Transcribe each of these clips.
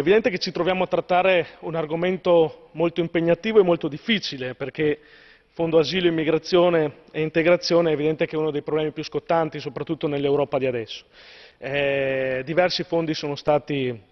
evidente che ci troviamo a trattare un argomento molto impegnativo e molto difficile, perché il Fondo Asilo, Immigrazione e Integrazione è evidente che è uno dei problemi più scottanti, soprattutto nell'Europa di adesso. Eh, diversi fondi sono stati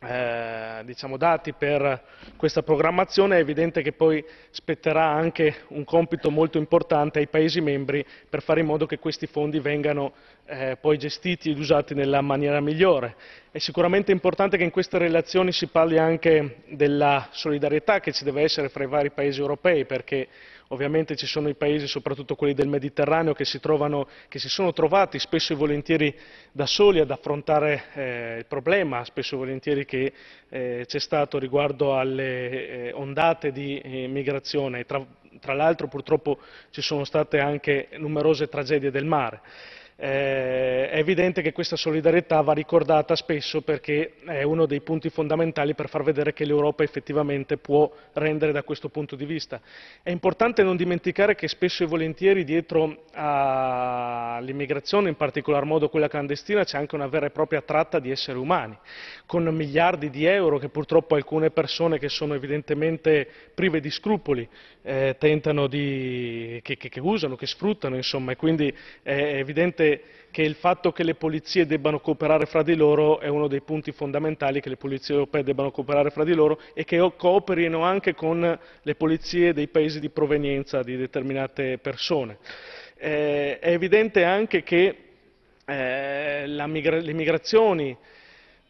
eh, diciamo dati per questa programmazione, è evidente che poi spetterà anche un compito molto importante ai Paesi membri per fare in modo che questi fondi vengano eh, poi gestiti ed usati nella maniera migliore è sicuramente importante che in queste relazioni si parli anche della solidarietà che ci deve essere fra i vari paesi europei perché ovviamente ci sono i paesi soprattutto quelli del mediterraneo che si, trovano, che si sono trovati spesso e volentieri da soli ad affrontare eh, il problema spesso e volentieri che eh, c'è stato riguardo alle eh, ondate di eh, migrazione tra, tra l'altro purtroppo ci sono state anche numerose tragedie del mare. Eh, è evidente che questa solidarietà va ricordata spesso perché è uno dei punti fondamentali per far vedere che l'Europa effettivamente può rendere da questo punto di vista. È importante non dimenticare che spesso e volentieri dietro all'immigrazione, in particolar modo quella clandestina, c'è anche una vera e propria tratta di esseri umani, con miliardi di euro che purtroppo alcune persone che sono evidentemente prive di scrupoli eh, tentano di, che, che, che, usano, che sfruttano, insomma, e quindi è evidente che il fatto che le polizie debbano cooperare fra di loro è uno dei punti fondamentali che le polizie europee debbano cooperare fra di loro e che cooperino anche con le polizie dei paesi di provenienza di determinate persone. Eh, è evidente anche che eh, le migrazioni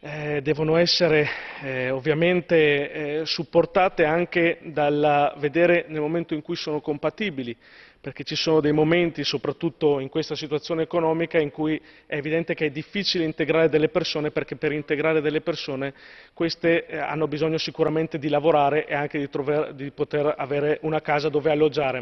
eh, devono essere eh, ovviamente eh, supportate anche dal vedere nel momento in cui sono compatibili, perché ci sono dei momenti, soprattutto in questa situazione economica, in cui è evidente che è difficile integrare delle persone, perché per integrare delle persone queste eh, hanno bisogno sicuramente di lavorare e anche di, di poter avere una casa dove alloggiare.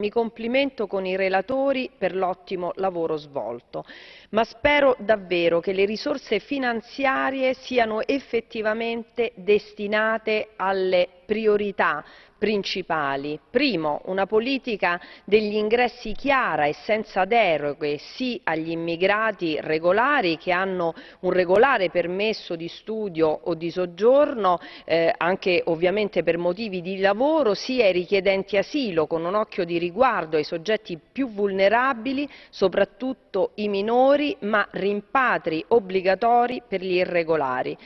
Mi complimento con i relatori per l'ottimo lavoro svolto, ma spero davvero che le risorse finanziarie siano effettivamente destinate alle priorità principali. Primo, una politica degli ingressi chiara e senza deroghe, sì agli immigrati regolari che hanno un regolare permesso di studio o di soggiorno, eh, anche ovviamente per motivi di lavoro, sia ai richiedenti asilo, con un occhio di riguardo ai soggetti più vulnerabili, soprattutto i minori, ma rimpatri obbligatori per gli irregolari.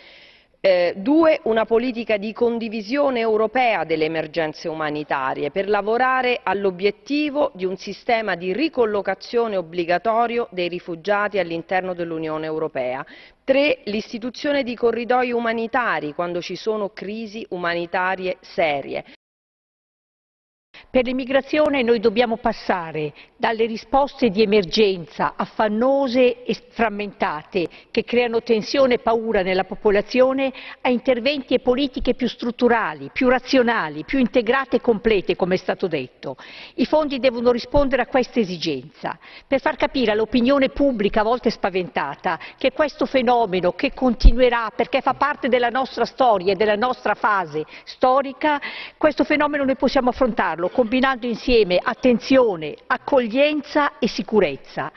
Eh, due, una politica di condivisione europea delle emergenze umanitarie per lavorare all'obiettivo di un sistema di ricollocazione obbligatorio dei rifugiati all'interno dell'Unione Europea. Tre, l'istituzione di corridoi umanitari quando ci sono crisi umanitarie serie. Per l'immigrazione noi dobbiamo passare dalle risposte di emergenza affannose e frammentate che creano tensione e paura nella popolazione a interventi e politiche più strutturali, più razionali, più integrate e complete, come è stato detto. I fondi devono rispondere a questa esigenza per far capire all'opinione pubblica, a volte spaventata, che questo fenomeno che continuerà perché fa parte della nostra storia e della nostra fase storica, questo fenomeno noi possiamo affrontarlo combinando insieme attenzione, accoglienza e sicurezza.